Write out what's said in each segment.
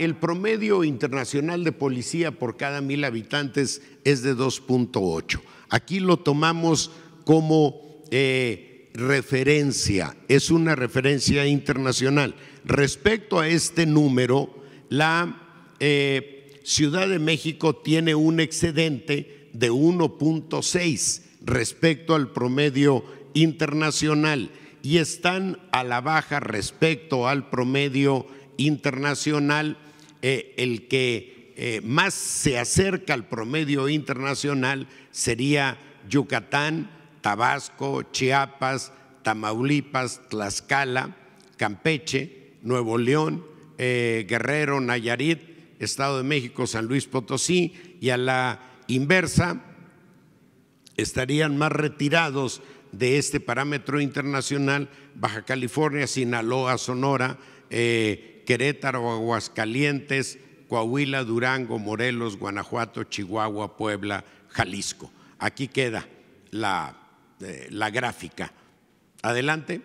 el promedio internacional de policía por cada mil habitantes es de 2.8. Aquí lo tomamos como eh, referencia, es una referencia internacional. Respecto a este número, la eh, Ciudad de México tiene un excedente de 1.6 respecto al promedio internacional y están a la baja respecto al promedio internacional eh, el que eh, más se acerca al promedio internacional sería Yucatán, Tabasco, Chiapas, Tamaulipas, Tlaxcala, Campeche, Nuevo León, eh, Guerrero, Nayarit, Estado de México, San Luis Potosí y a la inversa estarían más retirados de este parámetro internacional Baja California, Sinaloa, Sonora, Querétaro, Aguascalientes, Coahuila, Durango, Morelos, Guanajuato, Chihuahua, Puebla, Jalisco. Aquí queda la, eh, la gráfica. Adelante.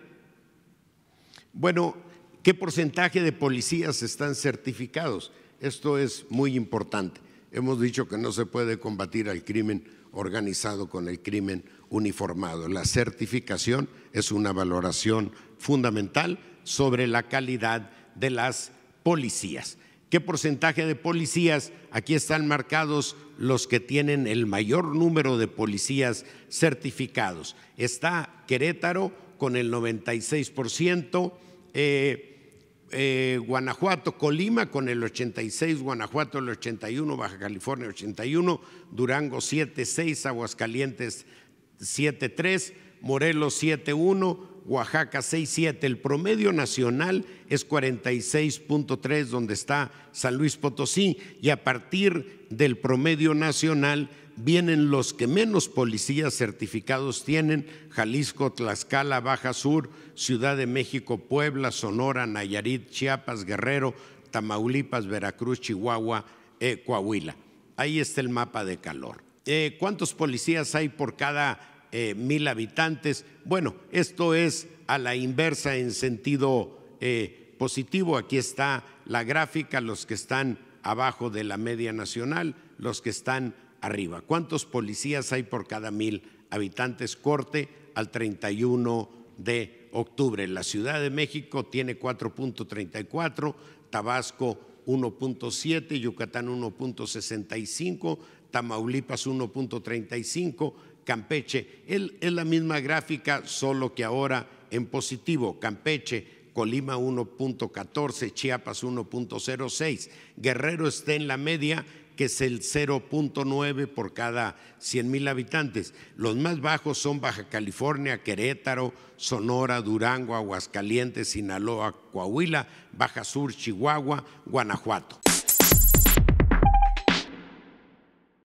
Bueno, ¿qué porcentaje de policías están certificados? Esto es muy importante. Hemos dicho que no se puede combatir al crimen organizado con el crimen uniformado. La certificación es una valoración fundamental sobre la calidad de las policías. ¿Qué porcentaje de policías? Aquí están marcados los que tienen el mayor número de policías certificados. Está Querétaro con el 96 Guanajuato, Colima con el 86, Guanajuato el 81, Baja California 81, Durango 76, Aguascalientes 73, Morelos 7, Oaxaca 6.7, el promedio nacional es 46.3 donde está San Luis Potosí y a partir del promedio nacional vienen los que menos policías certificados tienen, Jalisco, Tlaxcala, Baja Sur, Ciudad de México, Puebla, Sonora, Nayarit, Chiapas, Guerrero, Tamaulipas, Veracruz, Chihuahua, eh, Coahuila. Ahí está el mapa de calor. Eh, ¿Cuántos policías hay por cada eh, mil habitantes. Bueno, esto es a la inversa en sentido eh, positivo. Aquí está la gráfica, los que están abajo de la media nacional, los que están arriba. ¿Cuántos policías hay por cada mil habitantes? Corte al 31 de octubre. La Ciudad de México tiene 4.34, Tabasco 1.7, Yucatán 1.65, Tamaulipas 1.35, Campeche. es la misma gráfica, solo que ahora en positivo. Campeche, Colima 1.14, Chiapas 1.06. Guerrero está en la media, que es el 0.9 por cada 100 mil habitantes. Los más bajos son Baja California, Querétaro, Sonora, Durango, Aguascalientes, Sinaloa, Coahuila, Baja Sur, Chihuahua, Guanajuato.